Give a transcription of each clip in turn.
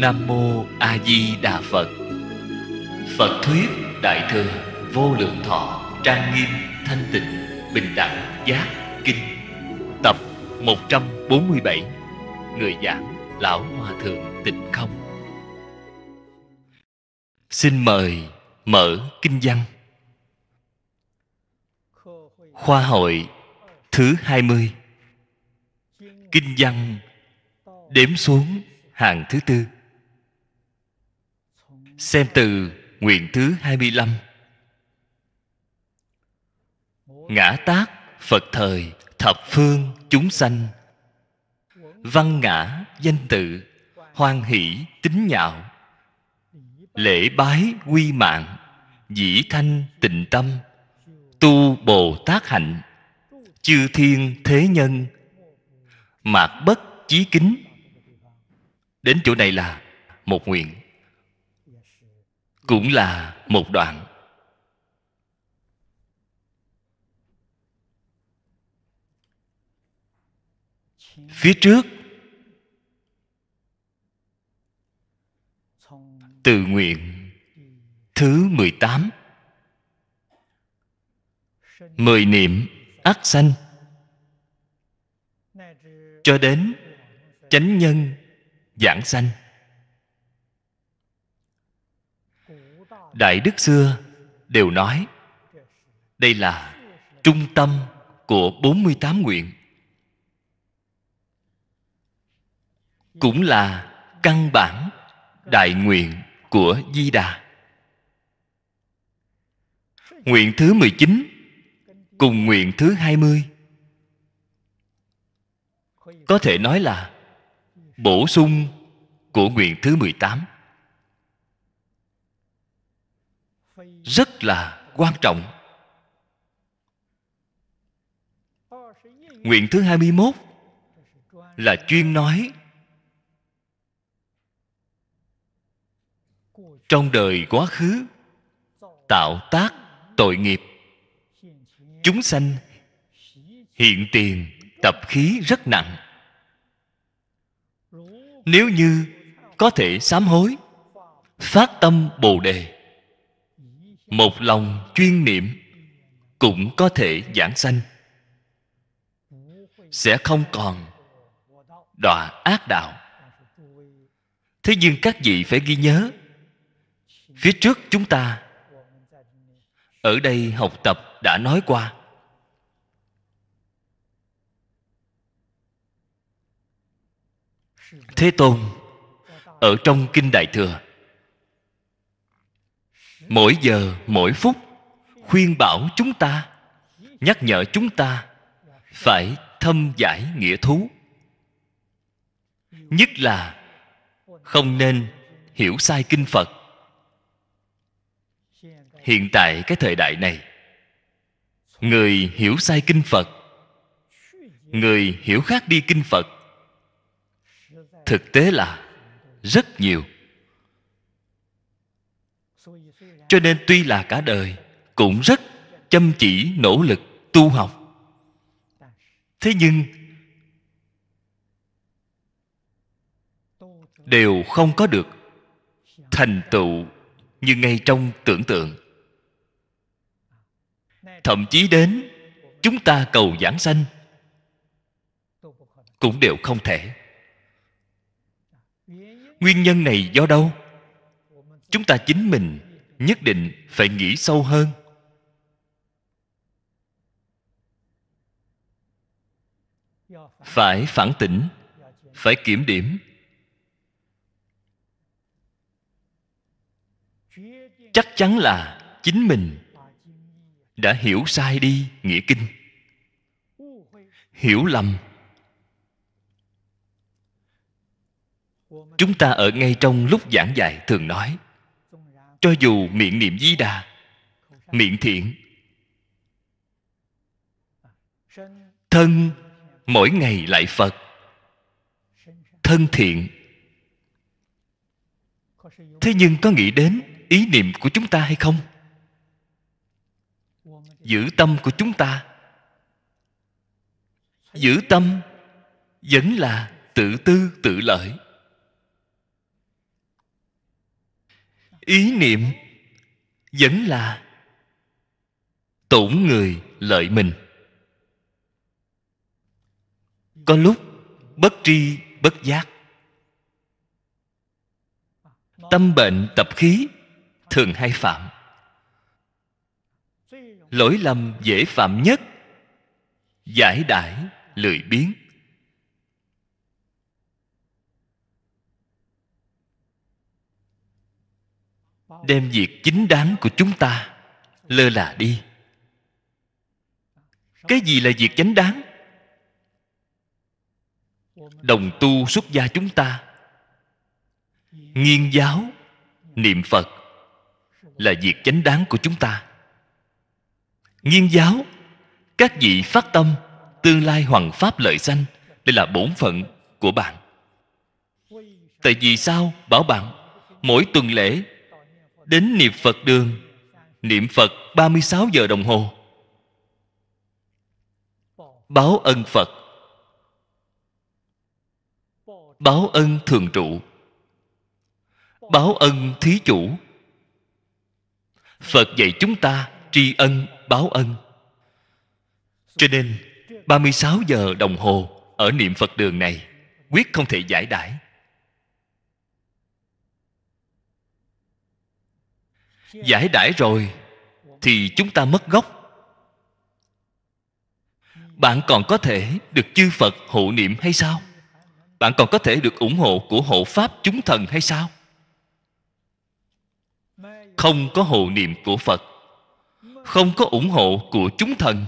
Nam mô A Di Đà Phật. Phật thuyết Đại thừa vô lượng thọ trang nghiêm thanh tịnh bình đẳng giác kinh tập 147 người giảng lão hòa thượng tịnh không xin mời mở kinh văn khoa hội thứ 20 kinh văn đếm xuống hàng thứ tư Xem từ nguyện thứ 25 Ngã tác Phật thời Thập phương chúng sanh Văn ngã danh tự Hoan hỷ tính nhạo Lễ bái quy mạng Dĩ thanh tịnh tâm Tu Bồ Tát hạnh Chư thiên thế nhân Mạc bất chí kính Đến chỗ này là một nguyện cũng là một đoạn phía trước từ nguyện thứ mười tám mười niệm ác sanh cho đến chánh nhân giảng sanh đại đức xưa đều nói đây là trung tâm của 48 nguyện cũng là căn bản đại nguyện của Di Đà. Nguyện thứ 19 cùng nguyện thứ 20 có thể nói là bổ sung của nguyện thứ 18. rất là quan trọng nguyện thứ 21 là chuyên nói trong đời quá khứ tạo tác tội nghiệp chúng sanh hiện tiền tập khí rất nặng nếu như có thể sám hối phát tâm bồ đề một lòng chuyên niệm cũng có thể giảng sanh sẽ không còn đọa ác đạo thế nhưng các vị phải ghi nhớ phía trước chúng ta ở đây học tập đã nói qua thế tôn ở trong kinh đại thừa mỗi giờ mỗi phút khuyên bảo chúng ta nhắc nhở chúng ta phải thâm giải nghĩa thú nhất là không nên hiểu sai kinh phật hiện tại cái thời đại này người hiểu sai kinh phật người hiểu khác đi kinh phật thực tế là rất nhiều cho nên tuy là cả đời cũng rất chăm chỉ nỗ lực tu học thế nhưng đều không có được thành tựu như ngay trong tưởng tượng thậm chí đến chúng ta cầu giảng sanh cũng đều không thể nguyên nhân này do đâu chúng ta chính mình nhất định phải nghĩ sâu hơn phải phản tỉnh phải kiểm điểm chắc chắn là chính mình đã hiểu sai đi nghĩa kinh hiểu lầm chúng ta ở ngay trong lúc giảng dạy thường nói cho dù miệng niệm di đà miệng thiện thân mỗi ngày lại phật thân thiện thế nhưng có nghĩ đến ý niệm của chúng ta hay không giữ tâm của chúng ta giữ tâm vẫn là tự tư tự lợi ý niệm vẫn là tổn người lợi mình có lúc bất tri bất giác tâm bệnh tập khí thường hay phạm lỗi lầm dễ phạm nhất giải đãi lười biếng đem việc chính đáng của chúng ta lơ là đi cái gì là việc chánh đáng đồng tu xuất gia chúng ta nghiên giáo niệm phật là việc chánh đáng của chúng ta nghiên giáo các vị phát tâm tương lai hoằng pháp lợi sanh đây là bổn phận của bạn tại vì sao bảo bạn mỗi tuần lễ đến niệm Phật đường niệm Phật 36 giờ đồng hồ báo ân Phật báo ân thường trụ báo ân thí chủ Phật dạy chúng ta tri ân báo ân cho nên 36 giờ đồng hồ ở niệm Phật đường này quyết không thể giải đãi giải đãi rồi thì chúng ta mất gốc bạn còn có thể được chư phật hộ niệm hay sao bạn còn có thể được ủng hộ của hộ pháp chúng thần hay sao không có hộ niệm của phật không có ủng hộ của chúng thần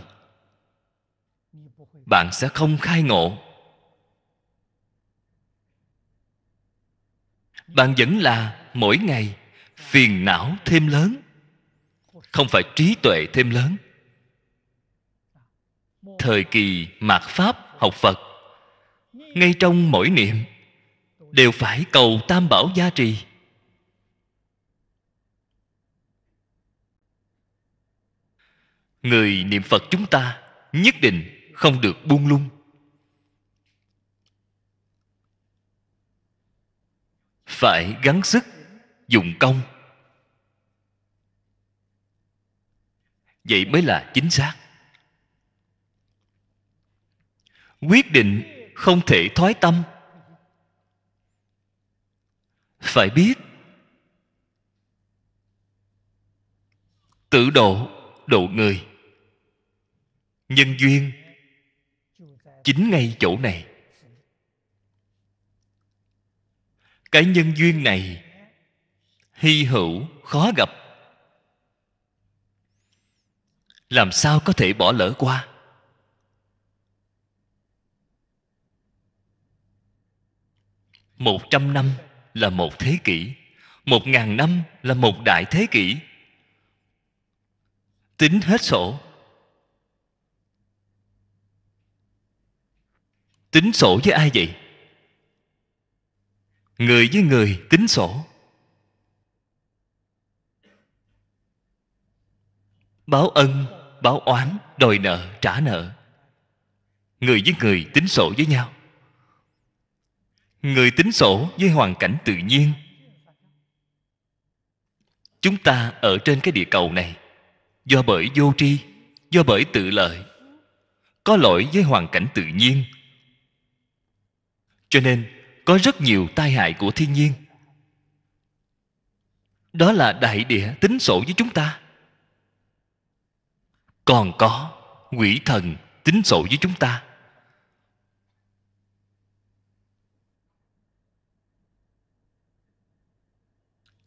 bạn sẽ không khai ngộ bạn vẫn là mỗi ngày phiền não thêm lớn không phải trí tuệ thêm lớn thời kỳ mạt pháp học phật ngay trong mỗi niệm đều phải cầu tam bảo gia trì người niệm phật chúng ta nhất định không được buông lung phải gắng sức dụng công vậy mới là chính xác quyết định không thể thoái tâm phải biết tự độ độ người nhân duyên chính ngay chỗ này cái nhân duyên này hy hữu khó gặp làm sao có thể bỏ lỡ qua một trăm năm là một thế kỷ một ngàn năm là một đại thế kỷ tính hết sổ tính sổ với ai vậy người với người tính sổ báo ân báo oán đòi nợ trả nợ người với người tính sổ với nhau người tính sổ với hoàn cảnh tự nhiên chúng ta ở trên cái địa cầu này do bởi vô tri do bởi tự lợi có lỗi với hoàn cảnh tự nhiên cho nên có rất nhiều tai hại của thiên nhiên đó là đại địa tính sổ với chúng ta còn có quỷ thần tính sổ với chúng ta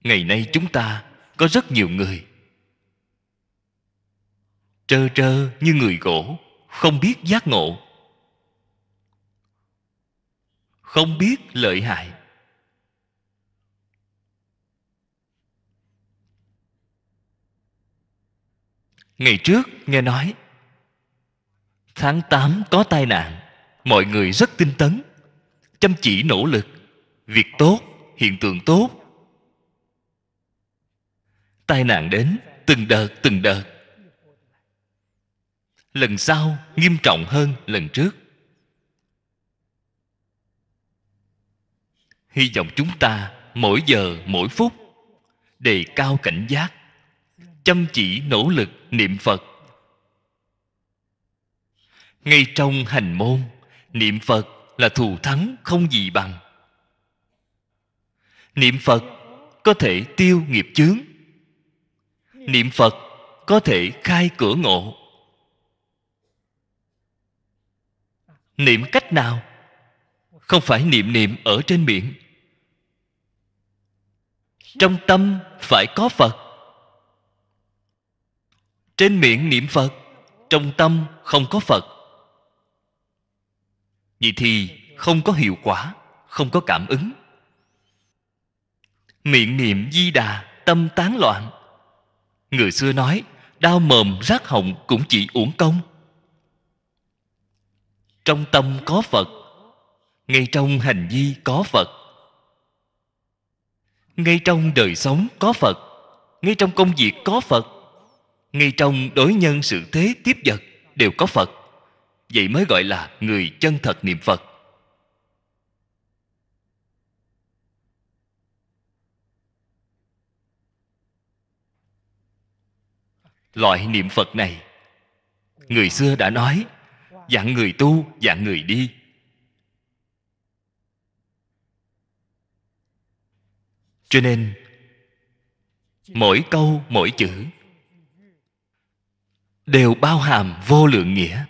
ngày nay chúng ta có rất nhiều người trơ trơ như người gỗ không biết giác ngộ không biết lợi hại Ngày trước nghe nói Tháng 8 có tai nạn Mọi người rất tinh tấn Chăm chỉ nỗ lực Việc tốt, hiện tượng tốt Tai nạn đến từng đợt từng đợt Lần sau nghiêm trọng hơn lần trước Hy vọng chúng ta mỗi giờ mỗi phút đề cao cảnh giác chăm chỉ nỗ lực niệm phật ngay trong hành môn niệm phật là thù thắng không gì bằng niệm phật có thể tiêu nghiệp chướng niệm phật có thể khai cửa ngộ niệm cách nào không phải niệm niệm ở trên miệng trong tâm phải có phật trên miệng niệm phật trong tâm không có phật vậy thì không có hiệu quả không có cảm ứng miệng niệm di đà tâm tán loạn người xưa nói đau mồm rát họng cũng chỉ uổng công trong tâm có phật ngay trong hành vi có phật ngay trong đời sống có phật ngay trong công việc có phật ngay trong đối nhân sự thế tiếp vật đều có phật vậy mới gọi là người chân thật niệm phật loại niệm phật này người xưa đã nói dạng người tu dạng người đi cho nên mỗi câu mỗi chữ đều bao hàm vô lượng nghĩa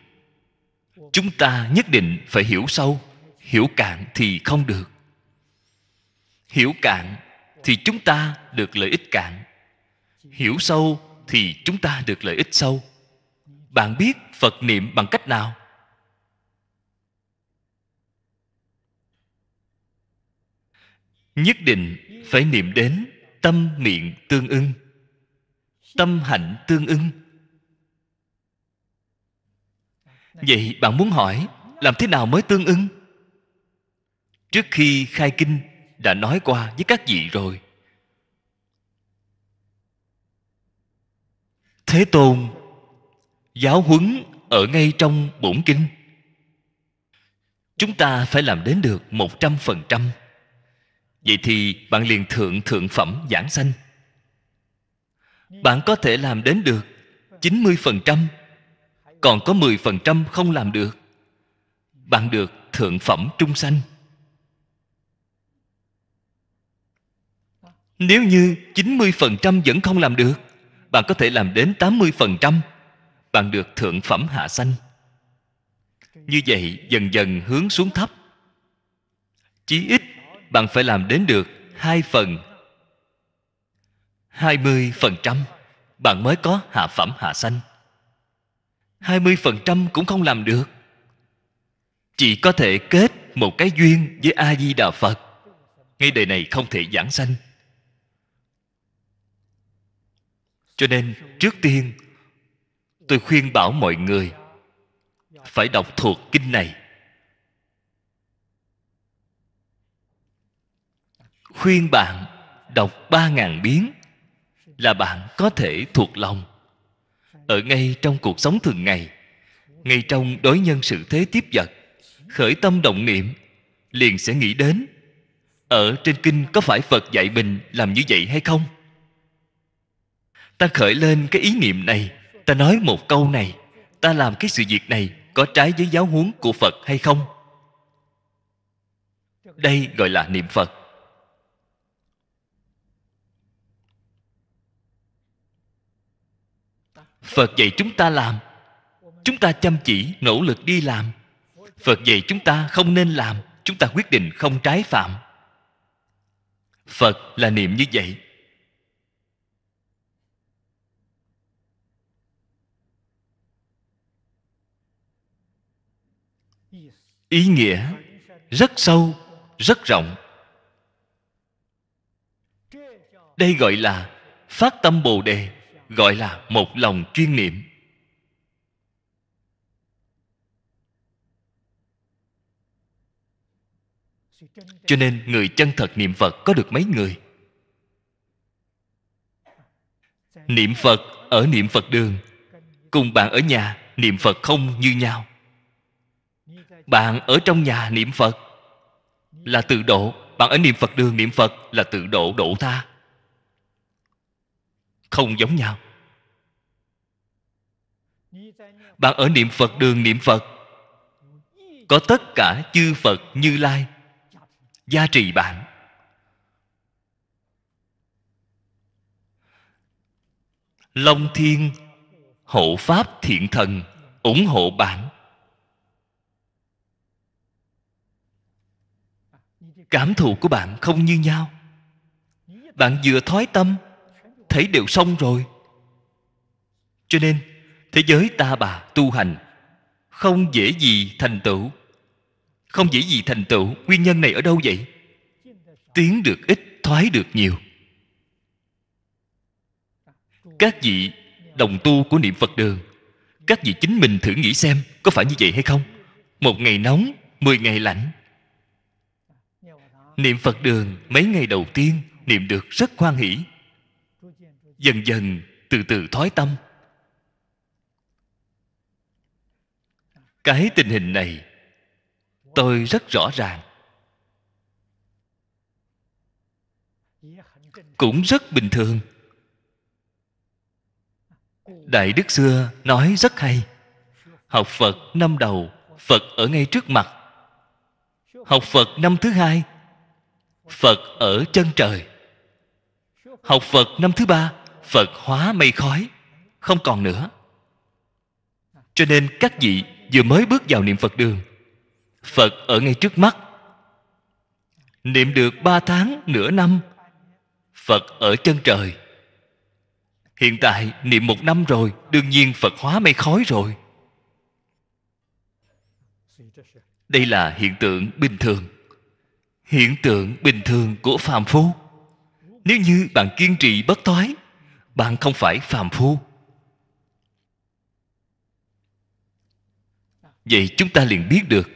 chúng ta nhất định phải hiểu sâu hiểu cạn thì không được hiểu cạn thì chúng ta được lợi ích cạn hiểu sâu thì chúng ta được lợi ích sâu bạn biết phật niệm bằng cách nào nhất định phải niệm đến tâm miệng tương ưng tâm hạnh tương ưng vậy bạn muốn hỏi làm thế nào mới tương ưng trước khi khai kinh đã nói qua với các vị rồi thế tôn giáo huấn ở ngay trong bổn kinh chúng ta phải làm đến được một trăm phần trăm vậy thì bạn liền thượng thượng phẩm giảng sanh bạn có thể làm đến được chín mươi phần trăm còn có 10% không làm được. Bạn được thượng phẩm trung sanh. Nếu như 90% vẫn không làm được, bạn có thể làm đến 80%, bạn được thượng phẩm hạ sanh. Như vậy dần dần hướng xuống thấp. Chí ít bạn phải làm đến được hai phần 20% bạn mới có hạ phẩm hạ sanh. 20% cũng không làm được Chỉ có thể kết một cái duyên với A-di-đà Phật Ngay đời này không thể giảng sanh Cho nên trước tiên Tôi khuyên bảo mọi người Phải đọc thuộc kinh này Khuyên bạn đọc ba ngàn biến Là bạn có thể thuộc lòng ở ngay trong cuộc sống thường ngày ngay trong đối nhân sự thế tiếp vật khởi tâm động niệm liền sẽ nghĩ đến ở trên kinh có phải phật dạy mình làm như vậy hay không ta khởi lên cái ý niệm này ta nói một câu này ta làm cái sự việc này có trái với giáo huấn của phật hay không đây gọi là niệm phật phật dạy chúng ta làm chúng ta chăm chỉ nỗ lực đi làm phật dạy chúng ta không nên làm chúng ta quyết định không trái phạm phật là niệm như vậy ý nghĩa rất sâu rất rộng đây gọi là phát tâm bồ đề gọi là một lòng chuyên niệm cho nên người chân thật niệm phật có được mấy người niệm phật ở niệm phật đường cùng bạn ở nhà niệm phật không như nhau bạn ở trong nhà niệm phật là tự độ bạn ở niệm phật đường niệm phật là tự độ độ tha không giống nhau bạn ở niệm phật đường niệm phật có tất cả chư phật như lai gia trì bạn long thiên hộ pháp thiện thần ủng hộ bạn cảm thụ của bạn không như nhau bạn vừa thói tâm thể đều xong rồi cho nên thế giới ta bà tu hành không dễ gì thành tựu không dễ gì thành tựu nguyên nhân này ở đâu vậy tiến được ít thoái được nhiều các vị đồng tu của niệm phật đường các vị chính mình thử nghĩ xem có phải như vậy hay không một ngày nóng mười ngày lạnh niệm phật đường mấy ngày đầu tiên niệm được rất hoan hỷ dần dần từ từ thoái tâm cái tình hình này tôi rất rõ ràng cũng rất bình thường đại đức xưa nói rất hay học phật năm đầu phật ở ngay trước mặt học phật năm thứ hai phật ở chân trời học phật năm thứ ba phật hóa mây khói không còn nữa cho nên các vị vừa mới bước vào niệm phật đường phật ở ngay trước mắt niệm được ba tháng nửa năm phật ở chân trời hiện tại niệm một năm rồi đương nhiên phật hóa mây khói rồi đây là hiện tượng bình thường hiện tượng bình thường của phàm phu nếu như bạn kiên trì bất thoái bạn không phải phàm phu vậy chúng ta liền biết được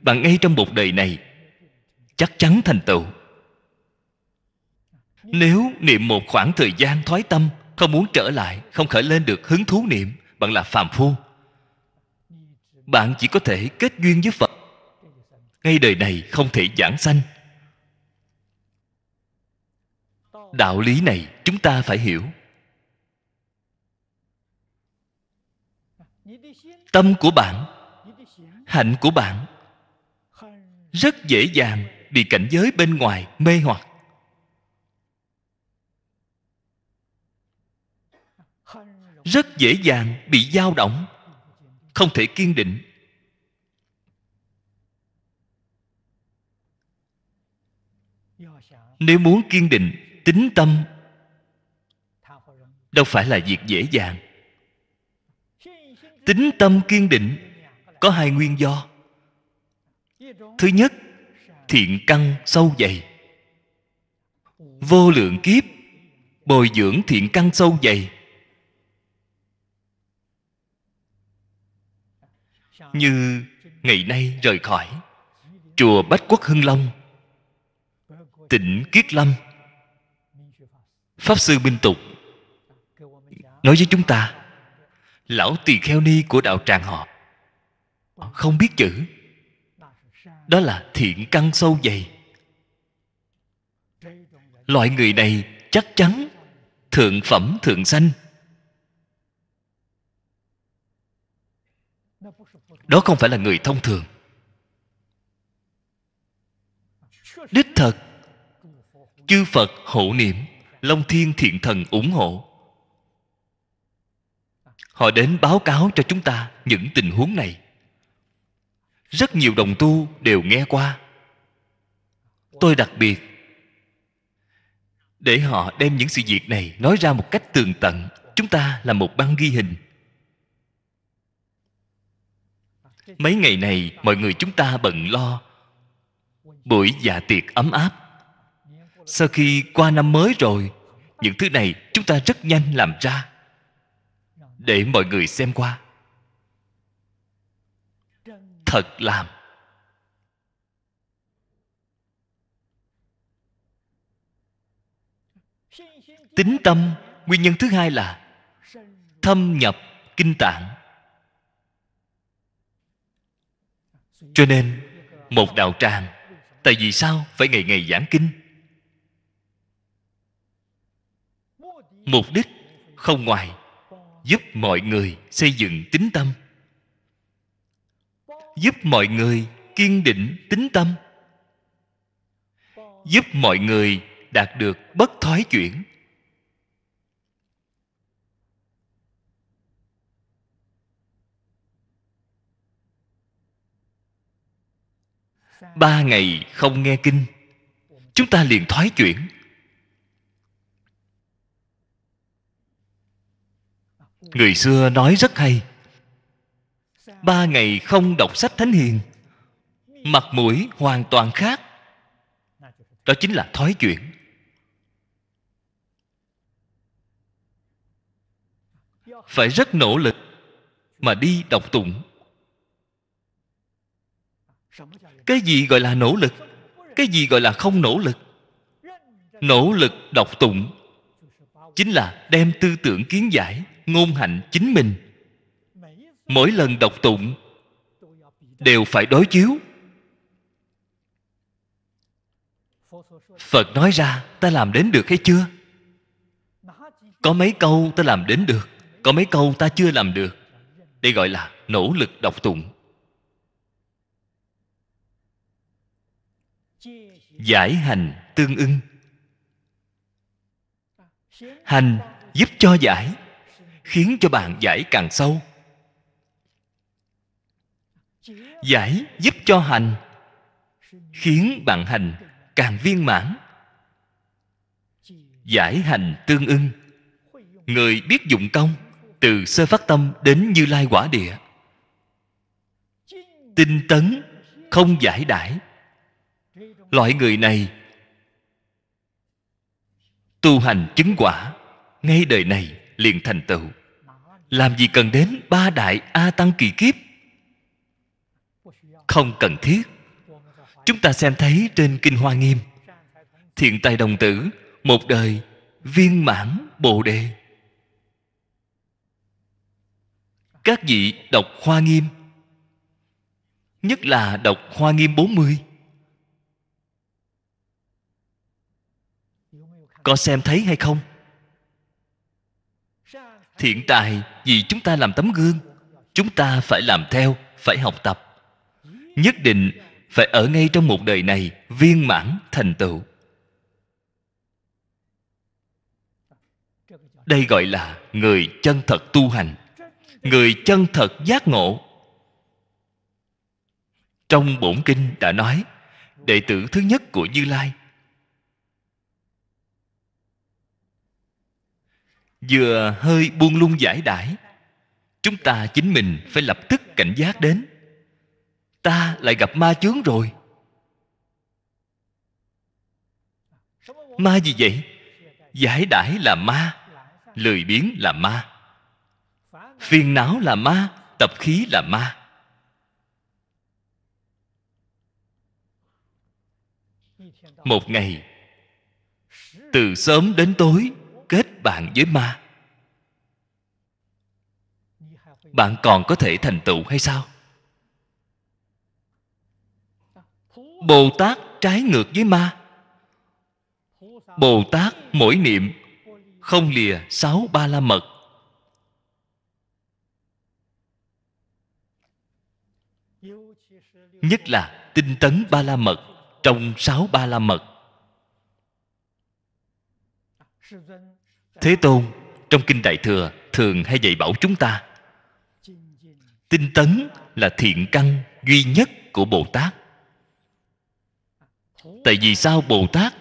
bạn ngay trong một đời này chắc chắn thành tựu nếu niệm một khoảng thời gian thoái tâm không muốn trở lại không khởi lên được hứng thú niệm bạn là phàm phu bạn chỉ có thể kết duyên với phật ngay đời này không thể giảng sanh đạo lý này chúng ta phải hiểu tâm của bạn hạnh của bạn rất dễ dàng bị cảnh giới bên ngoài mê hoặc rất dễ dàng bị dao động không thể kiên định nếu muốn kiên định tính tâm đâu phải là việc dễ dàng tính tâm kiên định có hai nguyên do thứ nhất thiện căn sâu dày vô lượng kiếp bồi dưỡng thiện căn sâu dày như ngày nay rời khỏi chùa bách quốc hưng long tỉnh kiết lâm pháp sư minh tục nói với chúng ta lão tỳ kheo ni của đạo tràng họ không biết chữ đó là thiện căn sâu dày loại người này chắc chắn thượng phẩm thượng sanh đó không phải là người thông thường đích thật chư phật hộ niệm long thiên thiện thần ủng hộ họ đến báo cáo cho chúng ta những tình huống này rất nhiều đồng tu đều nghe qua tôi đặc biệt để họ đem những sự việc này nói ra một cách tường tận chúng ta là một băng ghi hình mấy ngày này mọi người chúng ta bận lo buổi dạ tiệc ấm áp sau khi qua năm mới rồi những thứ này chúng ta rất nhanh làm ra để mọi người xem qua thật làm tính tâm nguyên nhân thứ hai là thâm nhập kinh tạng cho nên một đạo tràng tại vì sao phải ngày ngày giảng kinh mục đích không ngoài giúp mọi người xây dựng tính tâm giúp mọi người kiên định tính tâm giúp mọi người đạt được bất thoái chuyển ba ngày không nghe kinh chúng ta liền thoái chuyển người xưa nói rất hay ba ngày không đọc sách thánh hiền mặt mũi hoàn toàn khác đó chính là thói chuyển phải rất nỗ lực mà đi đọc tụng cái gì gọi là nỗ lực cái gì gọi là không nỗ lực nỗ lực đọc tụng chính là đem tư tưởng kiến giải ngôn hạnh chính mình mỗi lần đọc tụng đều phải đối chiếu phật nói ra ta làm đến được hay chưa có mấy câu ta làm đến được có mấy câu ta chưa làm được đây gọi là nỗ lực đọc tụng giải hành tương ưng hành giúp cho giải khiến cho bạn giải càng sâu giải giúp cho hành khiến bạn hành càng viên mãn giải hành tương ưng người biết dụng công từ sơ phát tâm đến như lai quả địa tinh tấn không giải đãi loại người này tu hành chứng quả ngay đời này liền thành tựu làm gì cần đến ba đại a tăng kỳ kiếp không cần thiết chúng ta xem thấy trên kinh hoa nghiêm thiện tài đồng tử một đời viên mãn bồ đề các vị đọc hoa nghiêm nhất là đọc hoa nghiêm 40 có xem thấy hay không thiện tài vì chúng ta làm tấm gương chúng ta phải làm theo phải học tập nhất định phải ở ngay trong một đời này viên mãn thành tựu đây gọi là người chân thật tu hành người chân thật giác ngộ trong bổn kinh đã nói đệ tử thứ nhất của như lai vừa hơi buông lung giải đãi chúng ta chính mình phải lập tức cảnh giác đến ta lại gặp ma chướng rồi ma gì vậy giải đãi là ma lười biếng là ma phiền não là ma tập khí là ma một ngày từ sớm đến tối bạn với ma bạn còn có thể thành tựu hay sao bồ tát trái ngược với ma bồ tát mỗi niệm không lìa sáu ba la mật nhất là tinh tấn ba la mật trong sáu ba la mật thế tôn trong kinh đại thừa thường hay dạy bảo chúng ta tinh tấn là thiện căn duy nhất của bồ tát tại vì sao bồ tát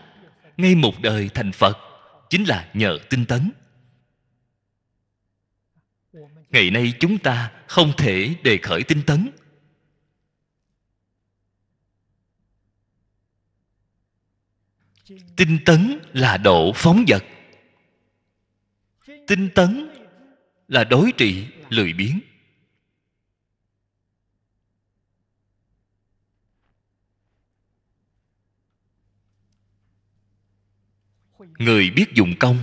ngay một đời thành phật chính là nhờ tinh tấn ngày nay chúng ta không thể đề khởi tinh tấn tinh tấn là độ phóng vật tinh tấn là đối trị lười biếng người biết dùng công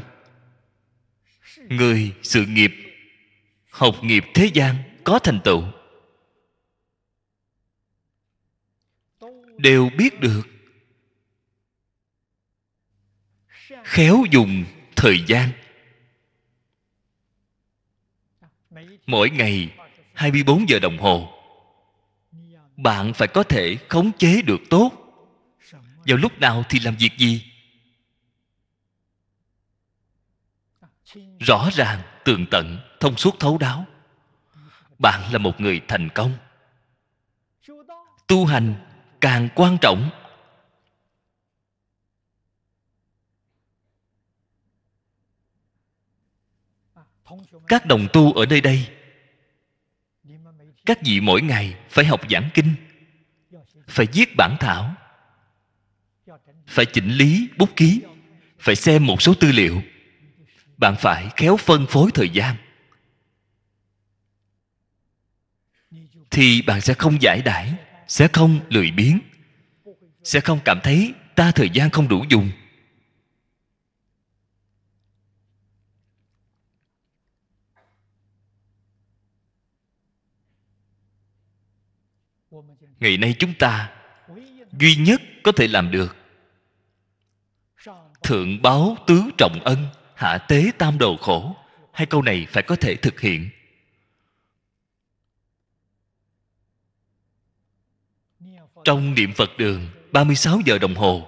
người sự nghiệp học nghiệp thế gian có thành tựu đều biết được khéo dùng thời gian mỗi ngày 24 giờ đồng hồ bạn phải có thể khống chế được tốt vào lúc nào thì làm việc gì rõ ràng tường tận thông suốt thấu đáo bạn là một người thành công tu hành càng quan trọng các đồng tu ở nơi đây các vị mỗi ngày phải học giảng kinh phải viết bản thảo phải chỉnh lý bút ký phải xem một số tư liệu bạn phải khéo phân phối thời gian thì bạn sẽ không giải đãi sẽ không lười biếng sẽ không cảm thấy ta thời gian không đủ dùng ngày nay chúng ta duy nhất có thể làm được thượng báo tứ trọng ân hạ tế tam đầu khổ hai câu này phải có thể thực hiện trong niệm Phật đường 36 giờ đồng hồ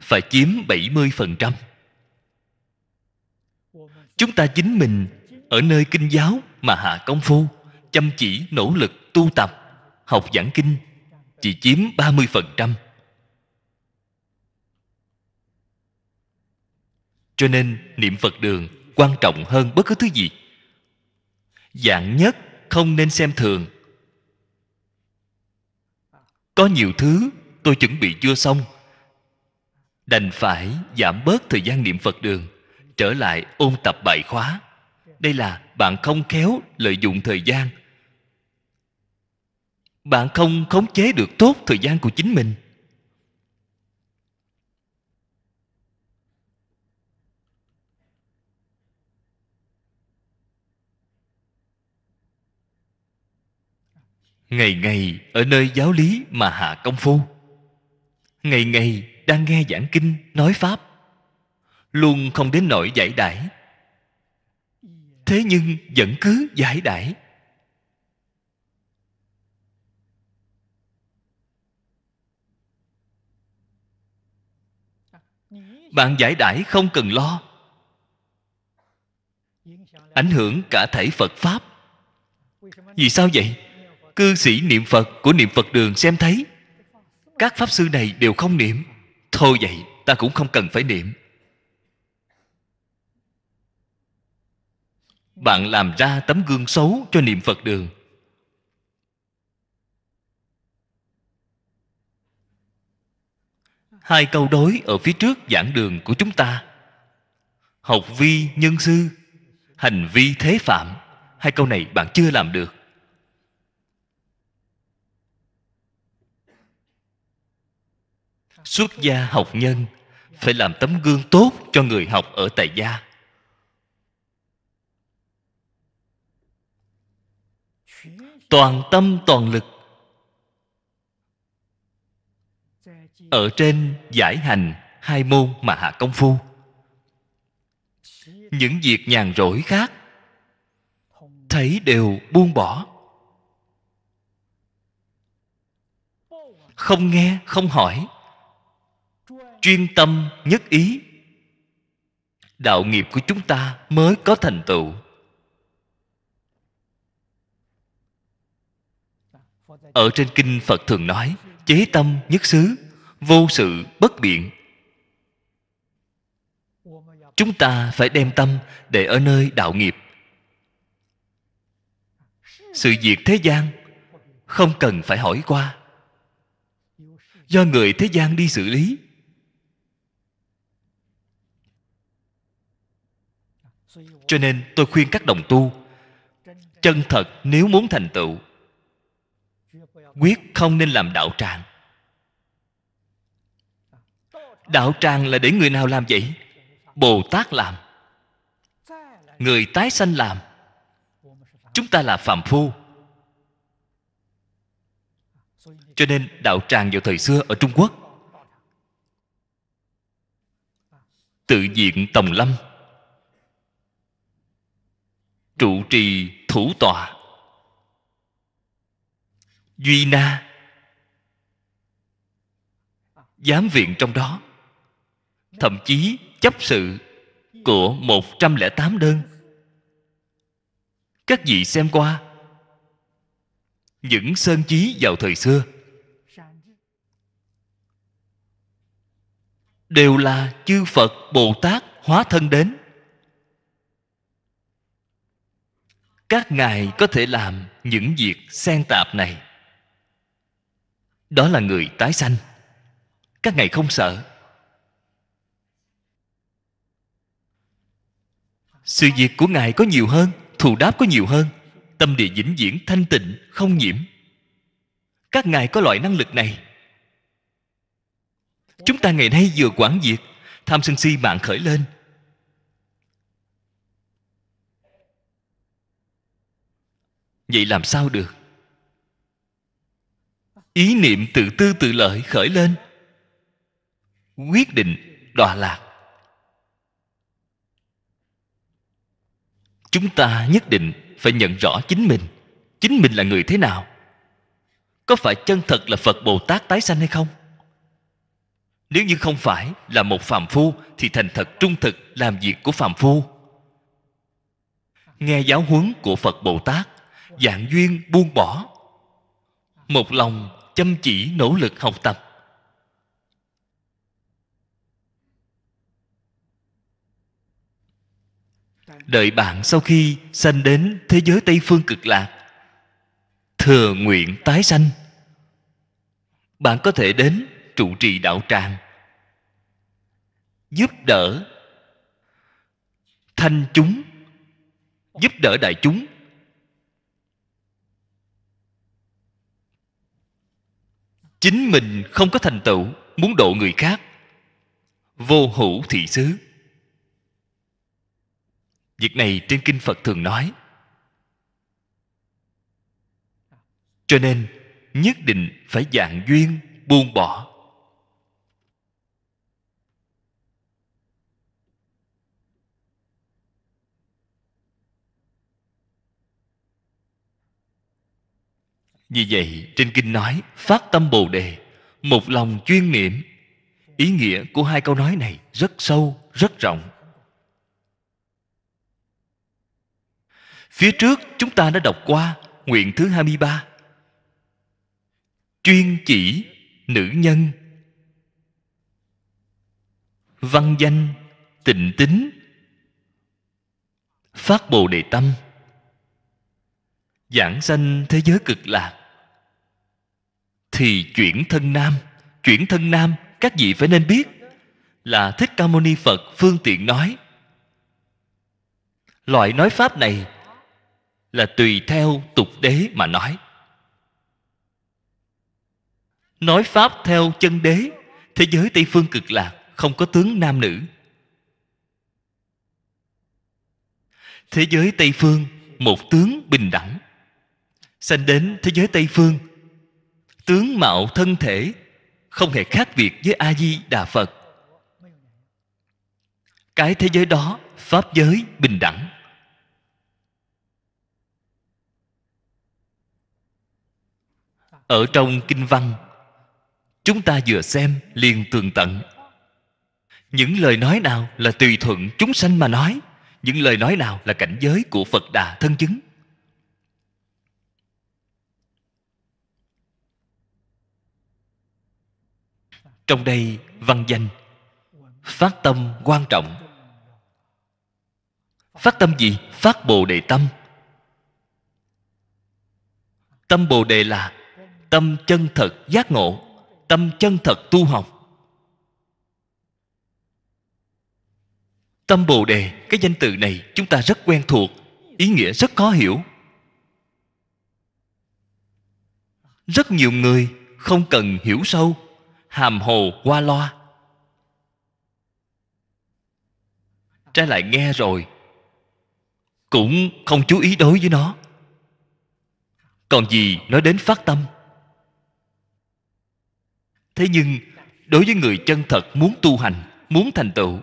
phải chiếm 70%. Chúng ta chính mình ở nơi kinh giáo mà hạ công phu, chăm chỉ nỗ lực tu tập, học giảng kinh chỉ chiếm 30%. Cho nên niệm Phật đường quan trọng hơn bất cứ thứ gì. Dạng nhất không nên xem thường. Có nhiều thứ tôi chuẩn bị chưa xong. Đành phải giảm bớt thời gian niệm Phật đường, trở lại ôn tập bài khóa. Đây là bạn không khéo lợi dụng thời gian bạn không khống chế được tốt thời gian của chính mình ngày ngày ở nơi giáo lý mà hạ công phu ngày ngày đang nghe giảng kinh nói pháp luôn không đến nỗi giải đãi thế nhưng vẫn cứ giải đãi bạn giải đãi không cần lo ảnh hưởng cả thể phật pháp vì sao vậy cư sĩ niệm phật của niệm phật đường xem thấy các pháp sư này đều không niệm thôi vậy ta cũng không cần phải niệm bạn làm ra tấm gương xấu cho niệm phật đường hai câu đối ở phía trước giảng đường của chúng ta học vi nhân sư hành vi thế phạm hai câu này bạn chưa làm được xuất gia học nhân phải làm tấm gương tốt cho người học ở tại gia toàn tâm toàn lực ở trên giải hành hai môn mà hạ công phu những việc nhàn rỗi khác thấy đều buông bỏ không nghe không hỏi chuyên tâm nhất ý đạo nghiệp của chúng ta mới có thành tựu ở trên kinh phật thường nói chế tâm nhất xứ vô sự bất biện chúng ta phải đem tâm để ở nơi đạo nghiệp sự việc thế gian không cần phải hỏi qua do người thế gian đi xử lý cho nên tôi khuyên các đồng tu chân thật nếu muốn thành tựu quyết không nên làm đạo tràng đạo tràng là để người nào làm vậy bồ tát làm người tái sanh làm chúng ta là phạm phu cho nên đạo tràng vào thời xưa ở trung quốc tự diện tòng lâm trụ trì thủ tòa duy na giám viện trong đó thậm chí chấp sự của 108 đơn. Các vị xem qua những sơn chí vào thời xưa đều là chư Phật Bồ Tát hóa thân đến. Các ngài có thể làm những việc xen tạp này. Đó là người tái sanh. Các ngài không sợ sự việc của ngài có nhiều hơn thù đáp có nhiều hơn tâm địa vĩnh viễn thanh tịnh không nhiễm các ngài có loại năng lực này chúng ta ngày nay vừa quản diệt tham sân si mạng khởi lên vậy làm sao được ý niệm tự tư tự lợi khởi lên quyết định đọa lạc chúng ta nhất định phải nhận rõ chính mình chính mình là người thế nào có phải chân thật là phật bồ tát tái sanh hay không nếu như không phải là một phàm phu thì thành thật trung thực làm việc của phàm phu nghe giáo huấn của phật bồ tát dạng duyên buông bỏ một lòng chăm chỉ nỗ lực học tập đợi bạn sau khi sanh đến thế giới tây phương cực lạc thừa nguyện tái sanh bạn có thể đến trụ trì đạo tràng giúp đỡ thanh chúng giúp đỡ đại chúng chính mình không có thành tựu muốn độ người khác vô hữu thị xứ việc này trên kinh phật thường nói cho nên nhất định phải dạng duyên buông bỏ Vì vậy, trên kinh nói phát tâm Bồ đề, một lòng chuyên niệm. Ý nghĩa của hai câu nói này rất sâu, rất rộng. Phía trước chúng ta đã đọc qua nguyện thứ 23. Chuyên chỉ nữ nhân. Văn danh, tịnh tính, phát bồ đề tâm, giảng sanh thế giới cực lạc thì chuyển thân nam chuyển thân nam các vị phải nên biết là thích ca mâu ni phật phương tiện nói loại nói pháp này là tùy theo tục đế mà nói nói pháp theo chân đế thế giới tây phương cực lạc không có tướng nam nữ thế giới tây phương một tướng bình đẳng sanh đến thế giới tây phương tướng mạo thân thể không hề khác biệt với a di đà phật cái thế giới đó pháp giới bình đẳng ở trong kinh văn chúng ta vừa xem liền tường tận những lời nói nào là tùy thuận chúng sanh mà nói những lời nói nào là cảnh giới của phật đà thân chứng trong đây văn danh phát tâm quan trọng phát tâm gì phát bồ đề tâm tâm bồ đề là tâm chân thật giác ngộ tâm chân thật tu học tâm bồ đề cái danh từ này chúng ta rất quen thuộc ý nghĩa rất khó hiểu rất nhiều người không cần hiểu sâu hàm hồ qua loa trái lại nghe rồi cũng không chú ý đối với nó còn gì nói đến phát tâm thế nhưng đối với người chân thật muốn tu hành muốn thành tựu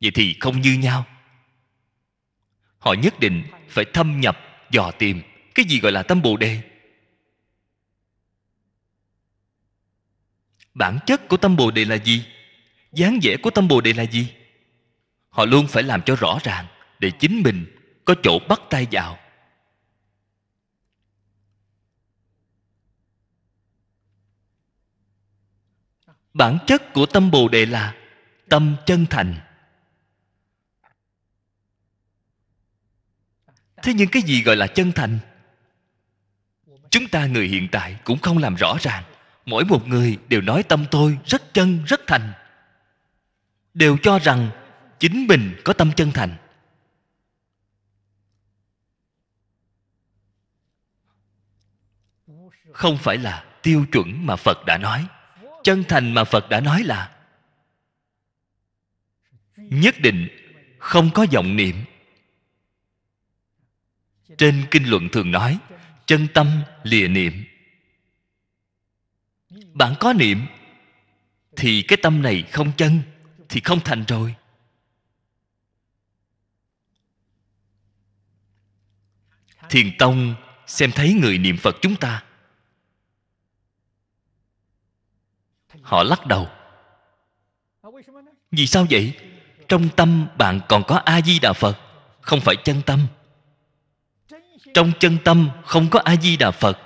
vậy thì không như nhau họ nhất định phải thâm nhập dò tìm cái gì gọi là tâm bồ đề bản chất của tâm bồ đề là gì dáng vẻ của tâm bồ đề là gì họ luôn phải làm cho rõ ràng để chính mình có chỗ bắt tay vào bản chất của tâm bồ đề là tâm chân thành thế nhưng cái gì gọi là chân thành chúng ta người hiện tại cũng không làm rõ ràng mỗi một người đều nói tâm tôi rất chân rất thành đều cho rằng chính mình có tâm chân thành không phải là tiêu chuẩn mà phật đã nói chân thành mà phật đã nói là nhất định không có vọng niệm trên kinh luận thường nói chân tâm lìa niệm bạn có niệm thì cái tâm này không chân thì không thành rồi thiền tông xem thấy người niệm phật chúng ta họ lắc đầu vì sao vậy trong tâm bạn còn có a di đà phật không phải chân tâm trong chân tâm không có a di đà phật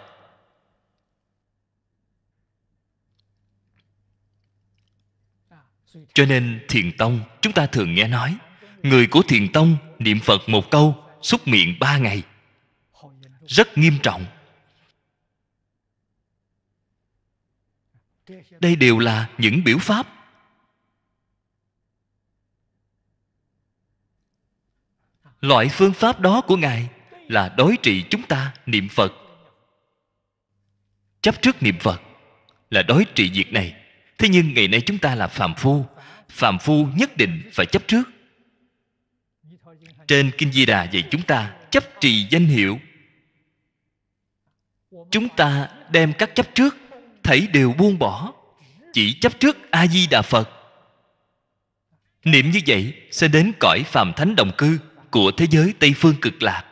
cho nên thiền tông chúng ta thường nghe nói người của thiền tông niệm phật một câu xúc miệng ba ngày rất nghiêm trọng đây đều là những biểu pháp loại phương pháp đó của ngài là đối trị chúng ta niệm phật chấp trước niệm phật là đối trị việc này thế nhưng ngày nay chúng ta là phàm phu phàm phu nhất định phải chấp trước trên kinh di đà dạy chúng ta chấp trì danh hiệu chúng ta đem các chấp trước thảy đều buông bỏ chỉ chấp trước a di đà phật niệm như vậy sẽ đến cõi phàm thánh đồng cư của thế giới tây phương cực lạc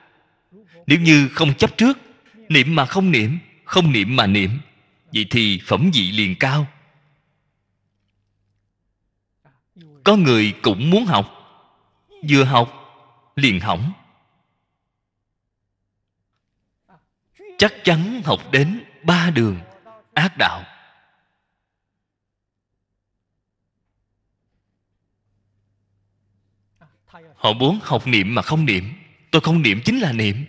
nếu như không chấp trước niệm mà không niệm không niệm mà niệm vậy thì phẩm vị liền cao có người cũng muốn học vừa học liền hỏng chắc chắn học đến ba đường ác đạo họ muốn học niệm mà không niệm tôi không niệm chính là niệm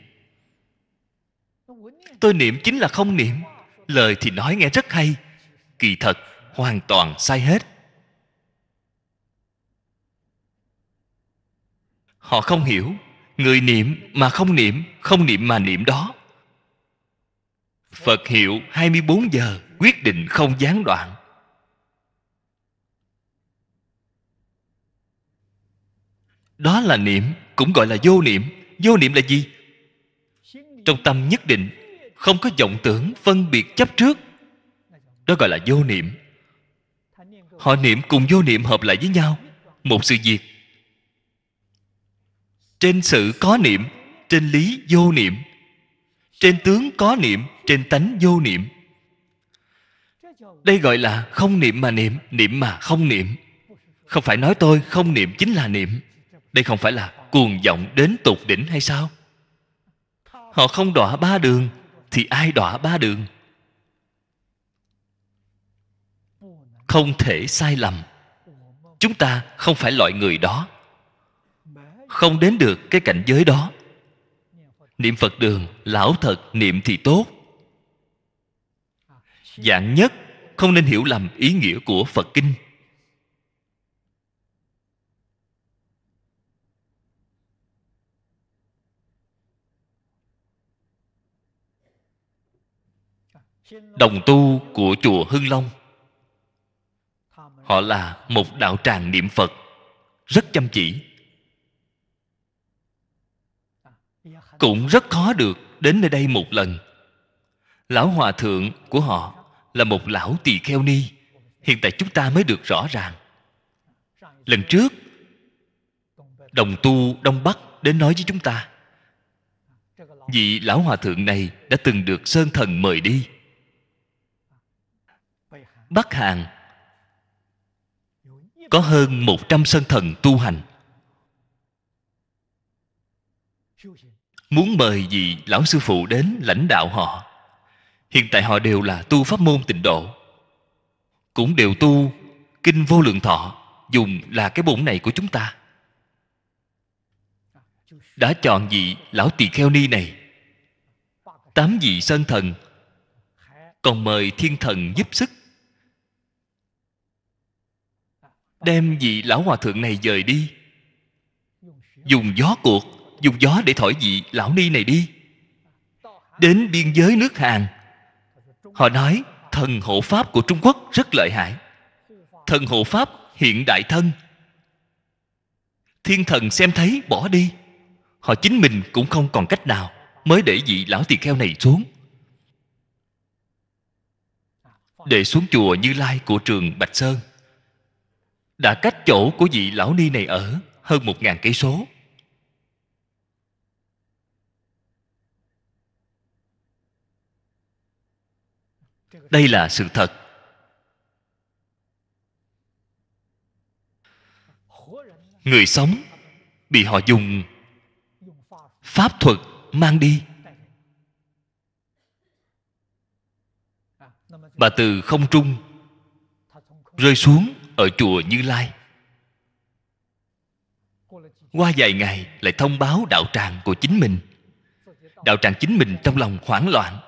tôi niệm chính là không niệm lời thì nói nghe rất hay kỳ thật hoàn toàn sai hết họ không hiểu người niệm mà không niệm không niệm mà niệm đó Phật hiệu 24 giờ quyết định không gián đoạn. Đó là niệm, cũng gọi là vô niệm. Vô niệm là gì? Trong tâm nhất định, không có vọng tưởng phân biệt chấp trước. Đó gọi là vô niệm. Họ niệm cùng vô niệm hợp lại với nhau, một sự việc. Trên sự có niệm, trên lý vô niệm trên tướng có niệm trên tánh vô niệm đây gọi là không niệm mà niệm niệm mà không niệm không phải nói tôi không niệm chính là niệm đây không phải là cuồng vọng đến tột đỉnh hay sao họ không đọa ba đường thì ai đọa ba đường không thể sai lầm chúng ta không phải loại người đó không đến được cái cảnh giới đó niệm phật đường lão thật niệm thì tốt dạng nhất không nên hiểu lầm ý nghĩa của phật kinh đồng tu của chùa hưng long họ là một đạo tràng niệm phật rất chăm chỉ cũng rất khó được đến nơi đây một lần lão hòa thượng của họ là một lão tỳ kheo ni hiện tại chúng ta mới được rõ ràng lần trước đồng tu đông bắc đến nói với chúng ta vị lão hòa thượng này đã từng được sơn thần mời đi bắc hàn có hơn một trăm sơn thần tu hành muốn mời vị lão sư phụ đến lãnh đạo họ hiện tại họ đều là tu pháp môn tịnh độ cũng đều tu kinh vô lượng thọ dùng là cái bổn này của chúng ta đã chọn vị lão tỳ kheo ni này tám vị sơn thần còn mời thiên thần giúp sức đem vị lão hòa thượng này dời đi dùng gió cuộc dùng gió để thổi vị lão ni này đi đến biên giới nước hàn họ nói thần hộ pháp của trung quốc rất lợi hại thần hộ pháp hiện đại thân thiên thần xem thấy bỏ đi họ chính mình cũng không còn cách nào mới để vị lão tỳ kheo này xuống để xuống chùa như lai của trường bạch sơn đã cách chỗ của vị lão ni này ở hơn một ngàn cây số đây là sự thật người sống bị họ dùng pháp thuật mang đi bà từ không trung rơi xuống ở chùa như lai qua vài ngày lại thông báo đạo tràng của chính mình đạo tràng chính mình trong lòng hoảng loạn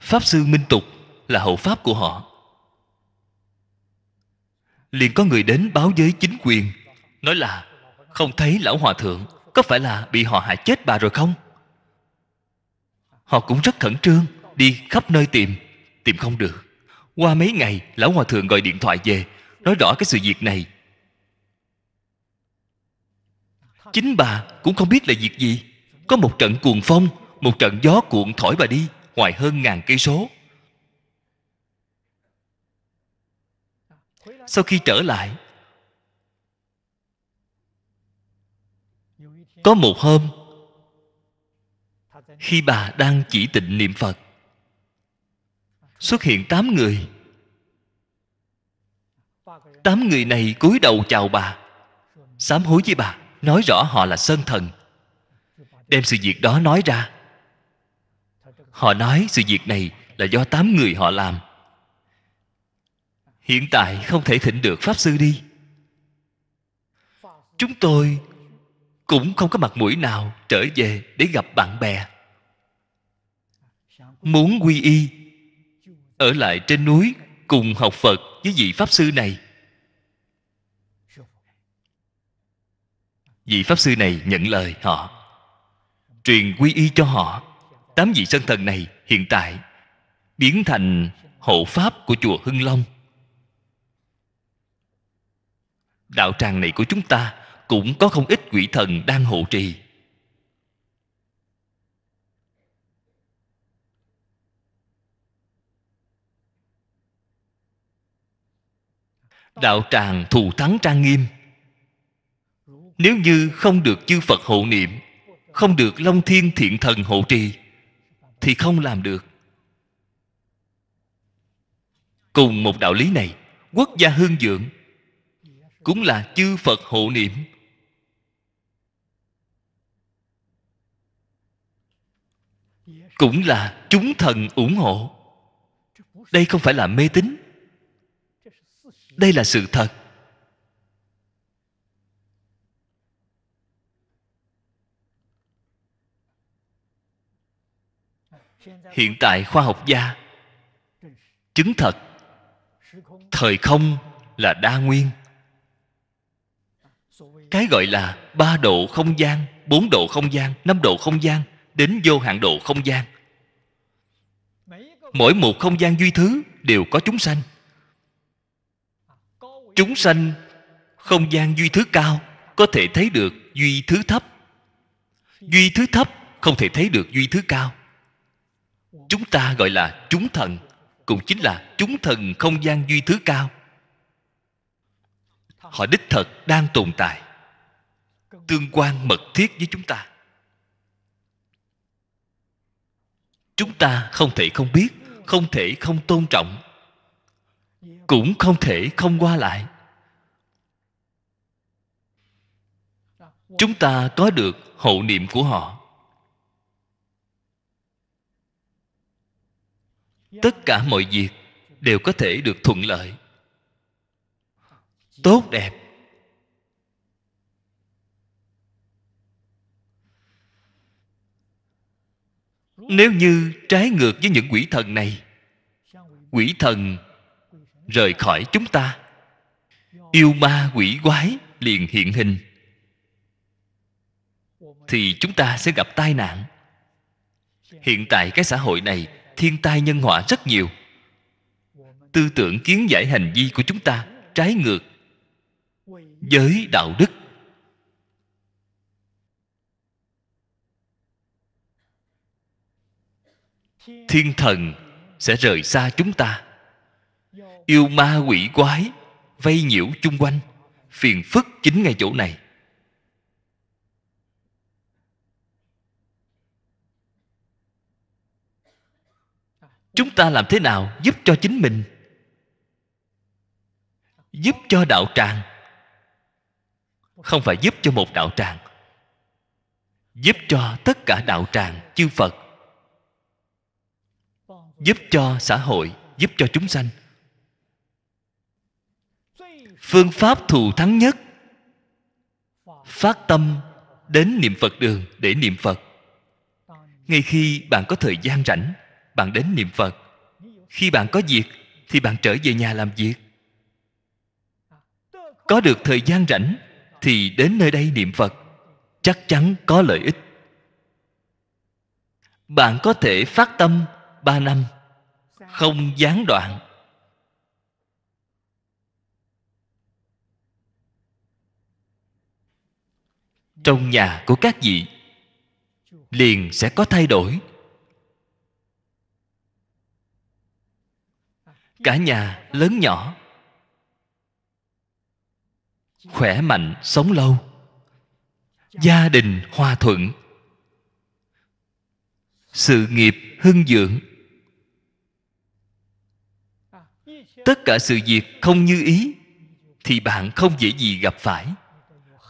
Pháp sư Minh Tục là hậu pháp của họ. Liền có người đến báo với chính quyền, nói là không thấy lão hòa thượng, có phải là bị họ hại chết bà rồi không? Họ cũng rất khẩn trương, đi khắp nơi tìm, tìm không được. Qua mấy ngày, lão hòa thượng gọi điện thoại về, nói rõ cái sự việc này. Chính bà cũng không biết là việc gì. Có một trận cuồng phong, một trận gió cuộn thổi bà đi ngoài hơn ngàn cây số sau khi trở lại có một hôm khi bà đang chỉ tịnh niệm phật xuất hiện tám người tám người này cúi đầu chào bà sám hối với bà nói rõ họ là sơn thần đem sự việc đó nói ra Họ nói sự việc này là do tám người họ làm. Hiện tại không thể thỉnh được Pháp Sư đi. Chúng tôi cũng không có mặt mũi nào trở về để gặp bạn bè. Muốn quy y, ở lại trên núi cùng học Phật với vị Pháp Sư này. Vị Pháp Sư này nhận lời họ, truyền quy y cho họ tám vị sân thần này hiện tại biến thành hộ pháp của chùa hưng long đạo tràng này của chúng ta cũng có không ít quỷ thần đang hộ trì đạo tràng thù thắng trang nghiêm nếu như không được chư phật hộ niệm không được long thiên thiện thần hộ trì thì không làm được cùng một đạo lý này quốc gia hương dưỡng cũng là chư phật hộ niệm cũng là chúng thần ủng hộ đây không phải là mê tín đây là sự thật hiện tại khoa học gia chứng thật thời không là đa nguyên cái gọi là ba độ không gian bốn độ không gian năm độ không gian đến vô hạn độ không gian mỗi một không gian duy thứ đều có chúng sanh chúng sanh không gian duy thứ cao có thể thấy được duy thứ thấp duy thứ thấp không thể thấy được duy thứ cao chúng ta gọi là chúng thần cũng chính là chúng thần không gian duy thứ cao họ đích thật đang tồn tại tương quan mật thiết với chúng ta chúng ta không thể không biết không thể không tôn trọng cũng không thể không qua lại chúng ta có được hậu niệm của họ tất cả mọi việc đều có thể được thuận lợi tốt đẹp nếu như trái ngược với những quỷ thần này quỷ thần rời khỏi chúng ta yêu ma quỷ quái liền hiện hình thì chúng ta sẽ gặp tai nạn hiện tại cái xã hội này thiên tai nhân họa rất nhiều tư tưởng kiến giải hành vi của chúng ta trái ngược với đạo đức thiên thần sẽ rời xa chúng ta yêu ma quỷ quái vây nhiễu chung quanh phiền phức chính ngay chỗ này chúng ta làm thế nào giúp cho chính mình giúp cho đạo tràng không phải giúp cho một đạo tràng giúp cho tất cả đạo tràng chư phật giúp cho xã hội giúp cho chúng sanh phương pháp thù thắng nhất phát tâm đến niệm phật đường để niệm phật ngay khi bạn có thời gian rảnh bạn đến niệm phật khi bạn có việc thì bạn trở về nhà làm việc có được thời gian rảnh thì đến nơi đây niệm phật chắc chắn có lợi ích bạn có thể phát tâm ba năm không gián đoạn trong nhà của các vị liền sẽ có thay đổi cả nhà lớn nhỏ khỏe mạnh sống lâu gia đình hòa thuận sự nghiệp hưng dưỡng tất cả sự việc không như ý thì bạn không dễ gì gặp phải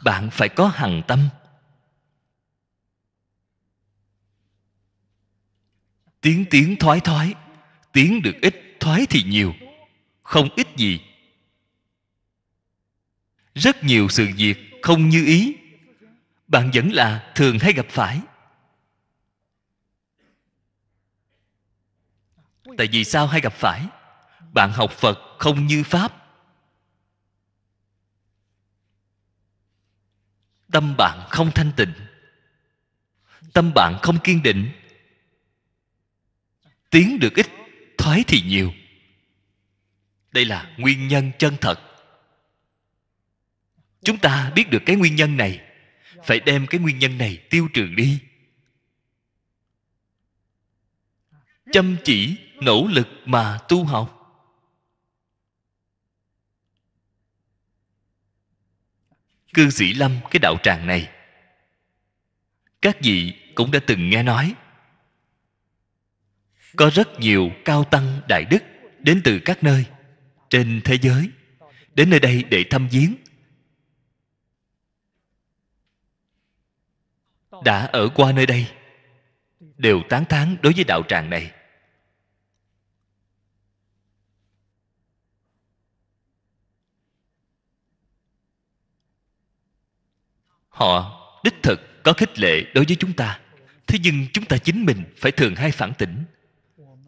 bạn phải có hằng tâm tiếng tiếng thoái thoái tiếng được ít thoái thì nhiều không ít gì rất nhiều sự việc không như ý bạn vẫn là thường hay gặp phải tại vì sao hay gặp phải bạn học phật không như pháp tâm bạn không thanh tịnh tâm bạn không kiên định tiến được ít thoái thì nhiều đây là nguyên nhân chân thật chúng ta biết được cái nguyên nhân này phải đem cái nguyên nhân này tiêu trừ đi chăm chỉ nỗ lực mà tu học cư sĩ lâm cái đạo tràng này các vị cũng đã từng nghe nói có rất nhiều cao tăng đại đức đến từ các nơi trên thế giới đến nơi đây để thăm viếng đã ở qua nơi đây đều tán thán đối với đạo tràng này họ đích thực có khích lệ đối với chúng ta thế nhưng chúng ta chính mình phải thường hay phản tỉnh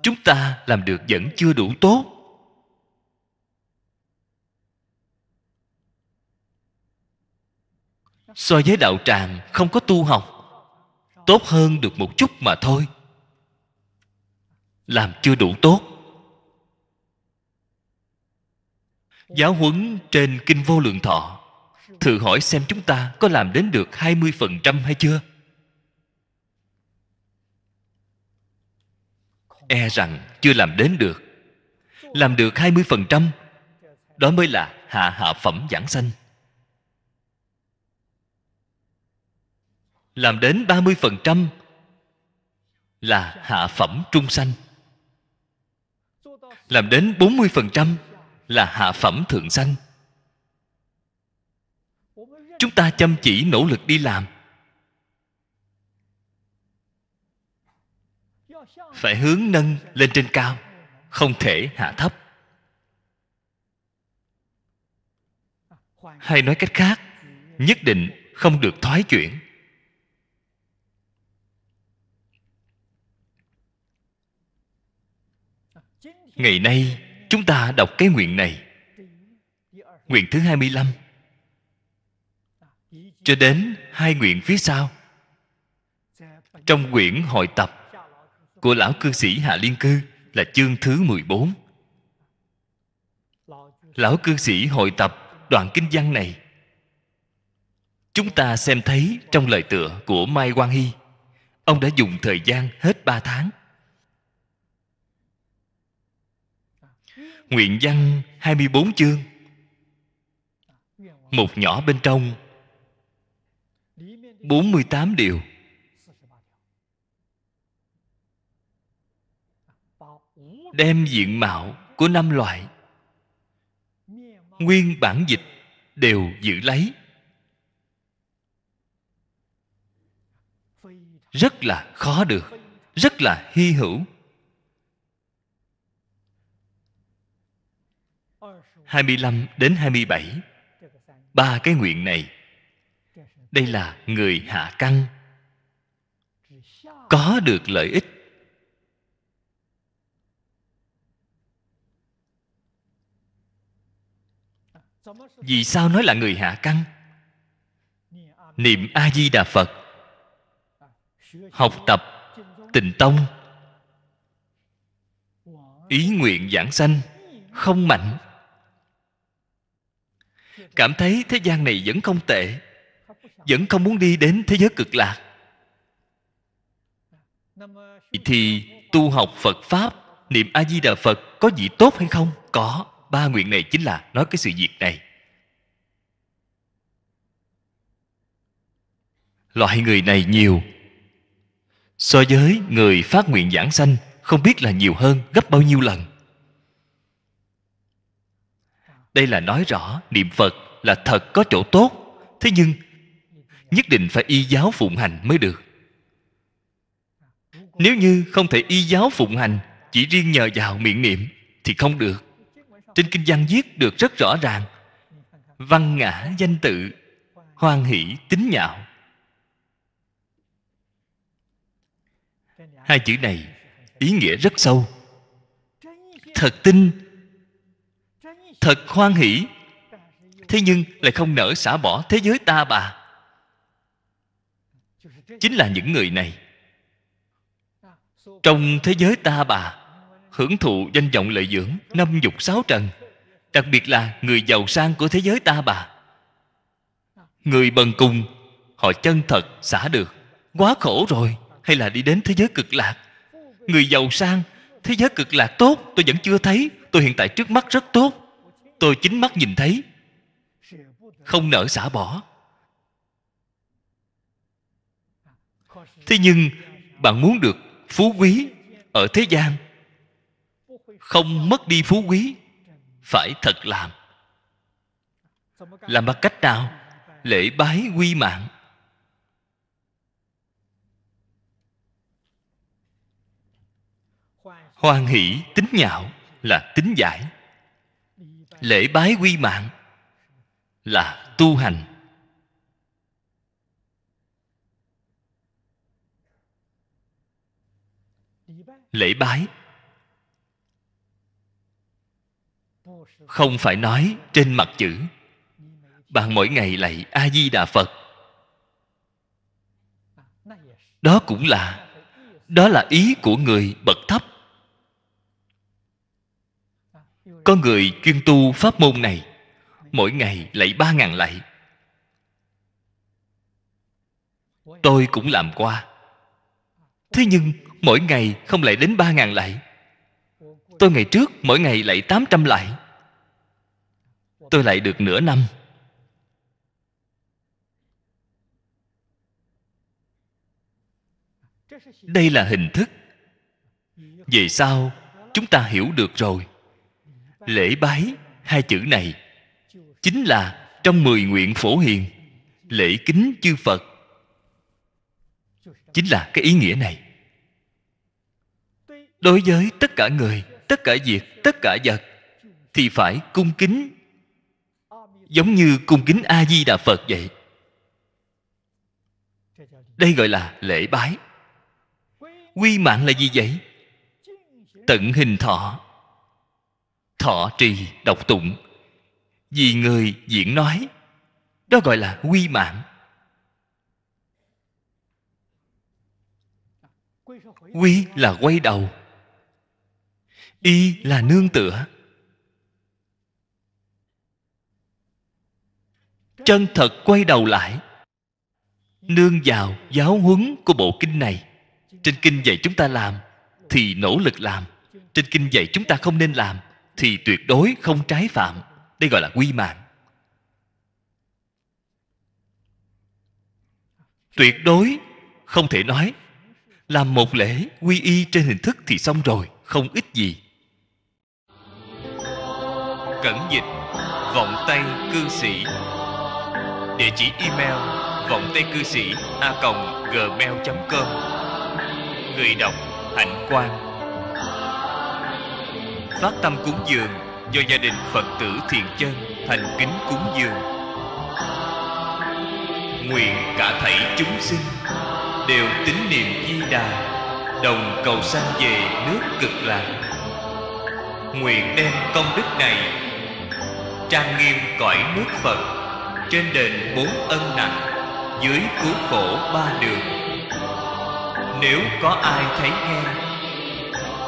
chúng ta làm được vẫn chưa đủ tốt so với đạo tràng không có tu học tốt hơn được một chút mà thôi làm chưa đủ tốt giáo huấn trên kinh vô lượng thọ thử hỏi xem chúng ta có làm đến được 20% hay chưa e rằng chưa làm đến được làm được 20% đó mới là hạ hạ phẩm giảng sanh làm đến 30% là hạ phẩm trung sanh làm đến 40% là hạ phẩm thượng sanh chúng ta chăm chỉ nỗ lực đi làm phải hướng nâng lên trên cao không thể hạ thấp hay nói cách khác nhất định không được thoái chuyển ngày nay chúng ta đọc cái nguyện này nguyện thứ 25 cho đến hai nguyện phía sau trong quyển hội tập của lão cư sĩ Hà Liên Cư là chương thứ 14. Lão cư sĩ hội tập đoạn kinh văn này Chúng ta xem thấy trong lời tựa của Mai Quang Hy Ông đã dùng thời gian hết 3 tháng Nguyện văn 24 chương Một nhỏ bên trong 48 điều đem diện mạo của năm loại nguyên bản dịch đều giữ lấy rất là khó được rất là hy hữu 25 đến 27 Ba cái nguyện này Đây là người hạ căn Có được lợi ích vì sao nói là người hạ căn niệm a di đà phật học tập tịnh tông ý nguyện giảng sanh không mạnh cảm thấy thế gian này vẫn không tệ vẫn không muốn đi đến thế giới cực lạc thì tu học phật pháp niệm a di đà phật có gì tốt hay không có ba nguyện này chính là nói cái sự việc này loại người này nhiều so với người phát nguyện giảng sanh không biết là nhiều hơn gấp bao nhiêu lần đây là nói rõ niệm phật là thật có chỗ tốt thế nhưng nhất định phải y giáo phụng hành mới được nếu như không thể y giáo phụng hành chỉ riêng nhờ vào miệng niệm thì không được trên kinh văn viết được rất rõ ràng văn ngã danh tự hoan hỷ tính nhạo hai chữ này ý nghĩa rất sâu thật tin thật hoan hỷ thế nhưng lại không nỡ xả bỏ thế giới ta bà chính là những người này trong thế giới ta bà hưởng thụ danh vọng lợi dưỡng năm dục sáu trần đặc biệt là người giàu sang của thế giới ta bà người bần cùng họ chân thật xả được quá khổ rồi hay là đi đến thế giới cực lạc người giàu sang thế giới cực lạc tốt tôi vẫn chưa thấy tôi hiện tại trước mắt rất tốt tôi chính mắt nhìn thấy không nỡ xả bỏ thế nhưng bạn muốn được phú quý ở thế gian không mất đi phú quý phải thật làm làm bằng cách nào lễ bái quy mạng hoan hỷ tính nhạo là tính giải lễ bái quy mạng là tu hành lễ bái không phải nói trên mặt chữ bạn mỗi ngày lạy a di đà phật đó cũng là đó là ý của người bậc thấp có người chuyên tu pháp môn này mỗi ngày lạy ba ngàn lạy tôi cũng làm qua thế nhưng mỗi ngày không lại đến ba ngàn lạy tôi ngày trước mỗi ngày lạy tám trăm lạy tôi lại được nửa năm đây là hình thức về sau chúng ta hiểu được rồi lễ bái hai chữ này chính là trong mười nguyện phổ hiền lễ kính chư phật chính là cái ý nghĩa này đối với tất cả người tất cả việc tất cả vật thì phải cung kính giống như cung kính a di đà phật vậy đây gọi là lễ bái quy mạng là gì vậy tận hình thọ thọ trì đọc tụng vì người diễn nói đó gọi là quy mạng quy là quay đầu y là nương tựa chân thật quay đầu lại nương vào giáo huấn của bộ kinh này trên kinh dạy chúng ta làm thì nỗ lực làm trên kinh dạy chúng ta không nên làm thì tuyệt đối không trái phạm đây gọi là quy mạng tuyệt đối không thể nói làm một lễ quy y trên hình thức thì xong rồi không ít gì cẩn dịch vọng tay cư sĩ địa chỉ email vọng tay cư sĩ a gmail com người đọc hạnh quang phát tâm cúng dường do gia đình Phật tử thiện chân thành kính cúng dường. Nguyện cả thảy chúng sinh đều tín niệm Di Đà, đồng cầu sanh về nước cực lạc. Nguyện đem công đức này trang nghiêm cõi nước Phật trên đền bốn ân nặng dưới cứu khổ ba đường. Nếu có ai thấy nghe